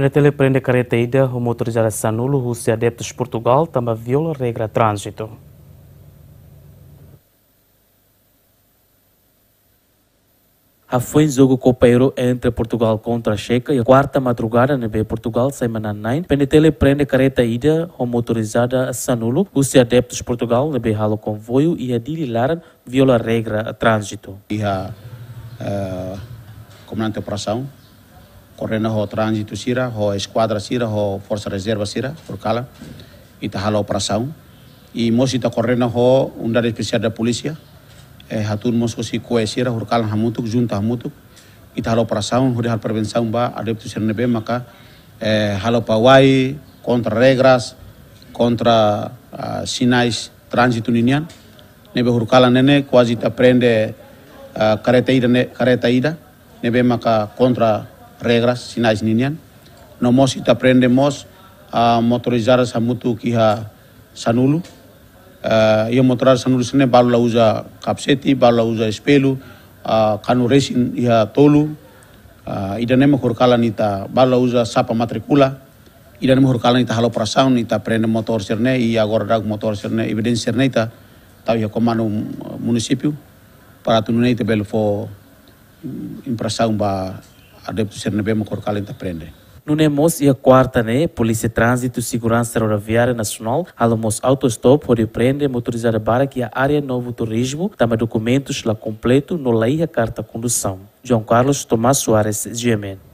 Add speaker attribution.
Speaker 1: PNTL prende careta ida, o motorização nulo, Rússia adeptos Portugal também viola regra trânsito. A foi jogo copeiro entre Portugal contra a Checa e a quarta madrugada na B Portugal semana 9. Penetele prende careta ida motorizada a Sanulo. Os adeptos Portugal na B halo convoio e a Dililaran viola a regra a
Speaker 2: trânsito. E a, a eh, comandante operação korena ho trânsito sira, ho esquadra sira, ho força reserva sira, hurkala. ita e hala operação. E mos ita korena ho unidade especial da polícia, eh, hatun mos kosi kue sira, hurkala hamutuk, junta hamutuk, ita e hala operação, huri hal prevenção ba adepto sira nebe, maka eh, hala pawai, contra regras, contra uh, sinais trânsito ninian, nebe hurkala nene, quase ta prende uh, careta ida, ne, careta ida, nebe maka contra reglas sinais ninian. Nomos ita prendemos a motorizar sa mutu sanulu. Uh, ia motorizar sanulu sene baru la uza kapseti, baru la uza espelu, uh, kanu racing iha tolu. Uh, ida nema kurkalan ita baru la uza sapa matrikula. Ida nema kurkalan ita halo prasaun ita prende motor serne, ia gordag motor serne, evidens serne ita tau ia komando municipio. Para tununei te impresaun fo mm, ba adeptul SRNB măcar
Speaker 1: ca întreprindere. No NEMOS e a quarta né, Polícia Trânsito e Segurança Rodoviária Nacional, alamos autostop, onde prende motorizada para que a área novo turismo, também documentos lá completo, no lei a carta condução. João Carlos Tomás Soares, GMN.